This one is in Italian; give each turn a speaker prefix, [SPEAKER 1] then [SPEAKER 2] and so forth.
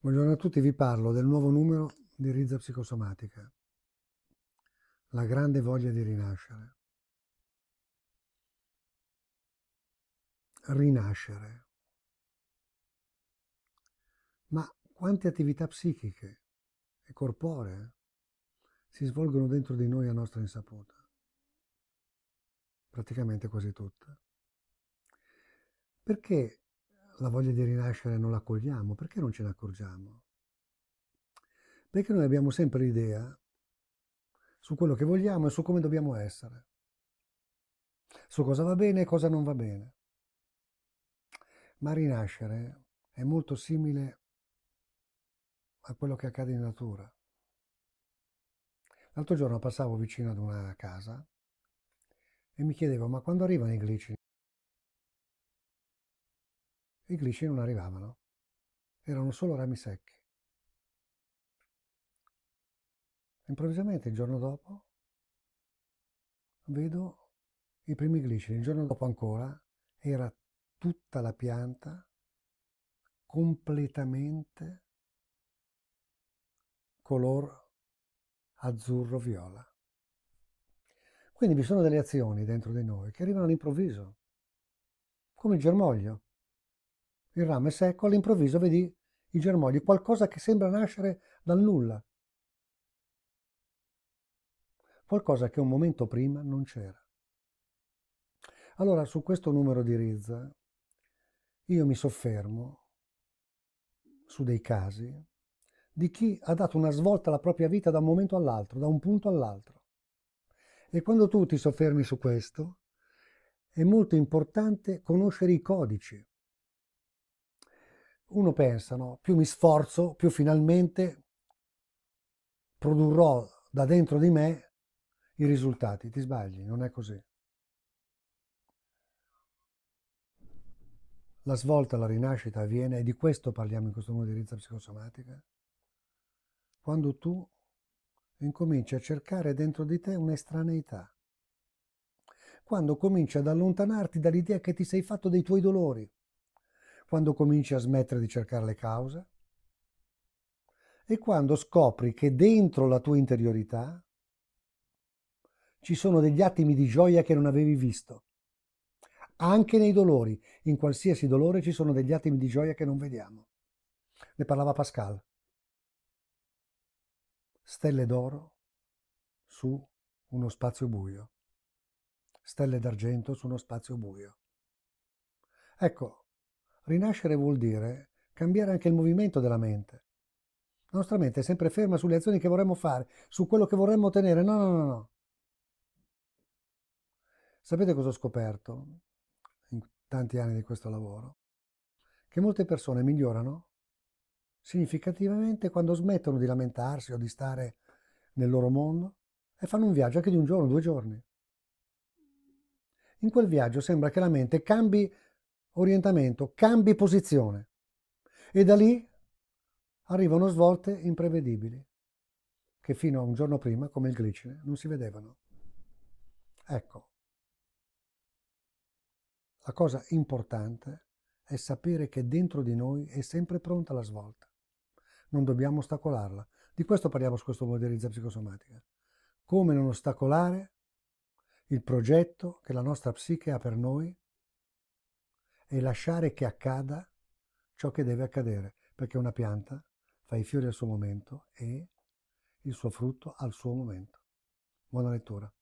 [SPEAKER 1] Buongiorno a tutti, vi parlo del nuovo numero di Rizza Psicosomatica. La grande voglia di rinascere. Rinascere. Ma quante attività psichiche e corporee si svolgono dentro di noi a nostra insaputa? Praticamente quasi tutte. Perché la voglia di rinascere non la cogliamo, perché non ce ne accorgiamo? Perché noi abbiamo sempre l'idea su quello che vogliamo e su come dobbiamo essere, su cosa va bene e cosa non va bene. Ma rinascere è molto simile a quello che accade in natura. L'altro giorno passavo vicino ad una casa e mi chiedevo, ma quando arrivano i glicieri? I glisci non arrivavano, erano solo rami secchi. Improvvisamente il giorno dopo vedo i primi gliceri, il giorno dopo ancora era tutta la pianta completamente color azzurro-viola. Quindi vi sono delle azioni dentro di noi che arrivano all'improvviso, come il germoglio il rame secco, all'improvviso vedi i germogli, qualcosa che sembra nascere dal nulla. Qualcosa che un momento prima non c'era. Allora, su questo numero di Rizza, io mi soffermo su dei casi di chi ha dato una svolta alla propria vita da un momento all'altro, da un punto all'altro. E quando tu ti soffermi su questo, è molto importante conoscere i codici uno pensa, no? più mi sforzo, più finalmente produrrò da dentro di me i risultati. Ti sbagli, non è così. La svolta, la rinascita avviene, e di questo parliamo in questo di rizza psicosomatica, quando tu incominci a cercare dentro di te un'estraneità, quando cominci ad allontanarti dall'idea che ti sei fatto dei tuoi dolori, quando cominci a smettere di cercare le cause e quando scopri che dentro la tua interiorità ci sono degli attimi di gioia che non avevi visto. Anche nei dolori, in qualsiasi dolore ci sono degli attimi di gioia che non vediamo. Ne parlava Pascal. Stelle d'oro su uno spazio buio. Stelle d'argento su uno spazio buio. Ecco, Rinascere vuol dire cambiare anche il movimento della mente. La nostra mente è sempre ferma sulle azioni che vorremmo fare, su quello che vorremmo ottenere. No, no, no, no. Sapete cosa ho scoperto in tanti anni di questo lavoro? Che molte persone migliorano significativamente quando smettono di lamentarsi o di stare nel loro mondo e fanno un viaggio anche di un giorno, due giorni. In quel viaggio sembra che la mente cambi orientamento, cambi posizione e da lì arrivano svolte imprevedibili che fino a un giorno prima, come il glicine, non si vedevano. Ecco, la cosa importante è sapere che dentro di noi è sempre pronta la svolta. Non dobbiamo ostacolarla. Di questo parliamo su questo Voderizza Psicosomatica. Come non ostacolare il progetto che la nostra psiche ha per noi e lasciare che accada ciò che deve accadere, perché una pianta fa i fiori al suo momento e il suo frutto al suo momento. Buona lettura.